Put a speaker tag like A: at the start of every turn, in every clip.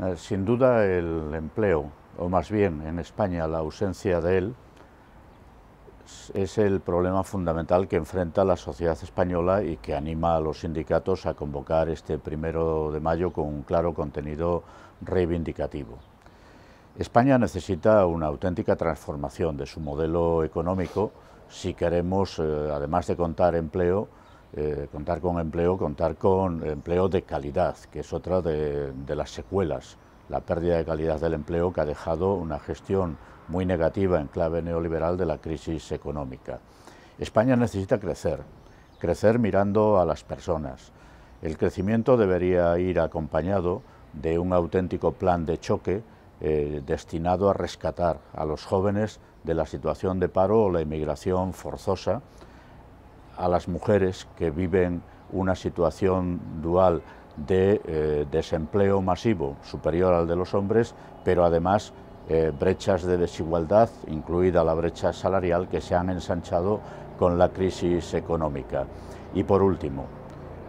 A: Eh, sin duda el empleo, o más bien en España la ausencia de él, es el problema fundamental que enfrenta la sociedad española y que anima a los sindicatos a convocar este primero de mayo con un claro contenido reivindicativo. España necesita una auténtica transformación de su modelo económico si queremos, eh, además de contar empleo, eh, contar con empleo, contar con empleo de calidad, que es otra de, las secuelas, la pérdida de calidad del empleo que ha dejado una gestión muy negativa en clave neoliberal de la crisis económica. España necesita crecer, crecer mirando a las personas. El crecimiento debería ir acompañado de un auténtico plan de choque eh, destinado a rescatar a los jóvenes de la situación de paro o la inmigración forzosa a las mujeres que viven una situación dual de eh, desempleo masivo superior al de los hombres, pero además eh, brechas de desigualdad, incluida la brecha salarial, que se han ensanchado con la crisis económica. Y por último,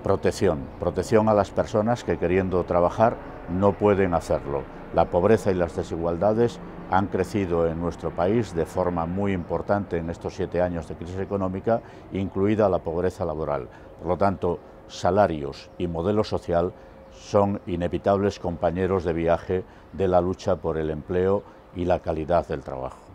A: protección, protección a las personas que queriendo trabajar no pueden hacerlo. La pobreza y las desigualdades han crecido en nuestro país de forma muy importante en estos siete años de crisis económica, incluida la pobreza laboral. Por lo tanto, salarios y modelo social son inevitables compañeros de viaje de la lucha por el empleo y la calidad del trabajo.